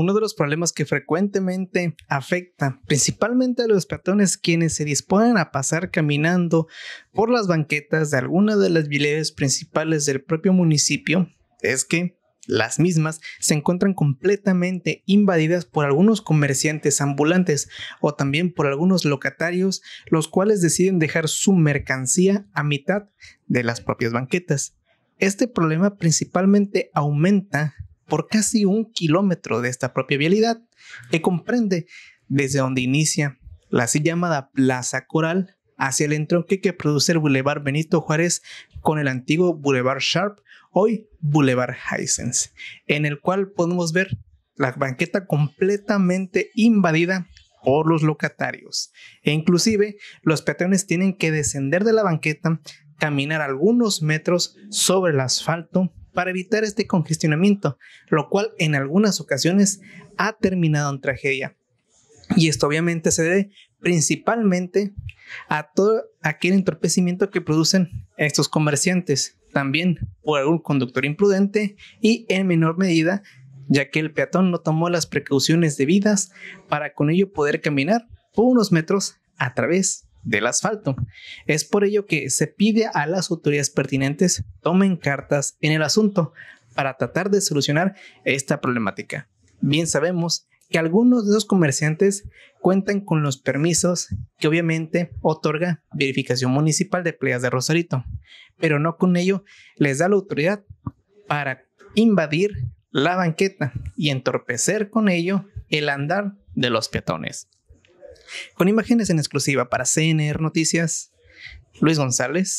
Uno de los problemas que frecuentemente afecta principalmente a los peatones quienes se disponen a pasar caminando por las banquetas de algunas de las vialidades principales del propio municipio es que las mismas se encuentran completamente invadidas por algunos comerciantes ambulantes o también por algunos locatarios, los cuales deciden dejar su mercancía a mitad de las propias banquetas. Este problema principalmente aumenta por casi un kilómetro de esta propia vialidad que comprende desde donde inicia la así llamada Plaza Coral hacia el entronque que produce el Boulevard Benito Juárez con el antiguo Boulevard Sharp, hoy Boulevard Hisense, en el cual podemos ver la banqueta completamente invadida por los locatarios. E inclusive los peatones tienen que descender de la banqueta, caminar algunos metros sobre el asfalto para evitar este congestionamiento, lo cual en algunas ocasiones ha terminado en tragedia. Y esto obviamente se debe principalmente a todo aquel entorpecimiento que producen estos comerciantes, también por algún conductor imprudente y en menor medida ya que el peatón no tomó las precauciones debidas para con ello poder caminar unos metros a través del asfalto. Es por ello que se pide a las autoridades pertinentes tomen cartas en el asunto para tratar de solucionar esta problemática. Bien sabemos que algunos de los comerciantes cuentan con los permisos que obviamente otorga Verificación Municipal de pleas de Rosarito, pero no con ello les da la autoridad para invadir la banqueta y entorpecer con ello el andar de los peatones. Con imágenes en exclusiva para CNR Noticias, Luis González,